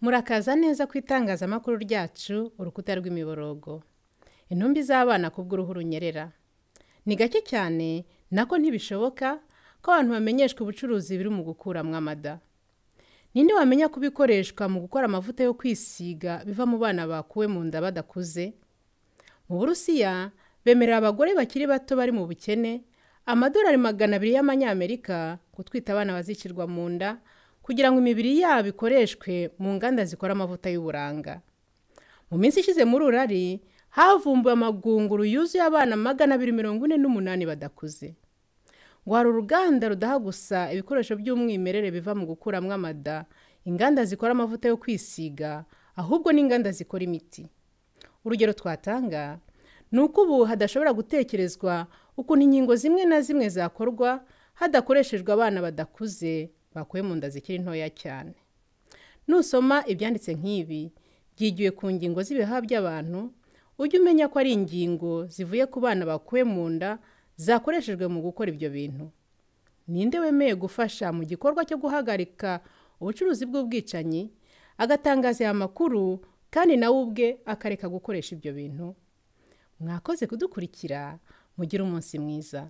murakaza neza ku itangazamakuru ryacu urukuta rw'imiborogo intumbi z'abana kubw'uruhu runyerera ni gake cyane nako ntibishoboka ko abantu bamenyeshwa ubucuruzi biri mu gukuramo amada ninde wamenya ko bikoreshwa mu gukora amavuta yo kwisiga biva mu bana bakuwe mu nda badakuze mu burusiya bemerera abagore bakiri bato bari mu bukene amadorari magana abiri y'amanyamerika gutwita abana bazikirwa mu nda kugira ngo imibiri yabo ikoreshwe mu nganda zikora amavuta y'uburanga mu minsi ishize muri urari havumbuwe amagunguru yuzuye abana magana abiri mirongo ine n'umunani badakuze ngo hari uruganda rudaha gusa ibikoresho by'umwimerere biva mu gukuramo amada inganda zikora amavuta yo kwisiga ahubwo n'inganda zikora imiti urugero twatanga ni uko ubu hadashobora gutekerezwa ukuntu inkingo zimwe na zimwe zakorwa hadakoreshejwe abana badakuze bakuye mu nda zikiri ntoya cyane nusoma ibyanditse nk'ibi byigiwe ku ngingo z’ibiha by'abantu ujye umenya ko ari ingingo zivuye ku bana bakuye mu nda zakoreshejwe mu gukora ibyo bintu ninde wemeye gufasha mu gikorwa cyo guhagarika ubucuruzi bw'ubwicanyi agatangaza aya makuru kandi nawe ubwe akareka gukoresha ibyo bintu mwakoze kudukurikira mugire umunsi mwiza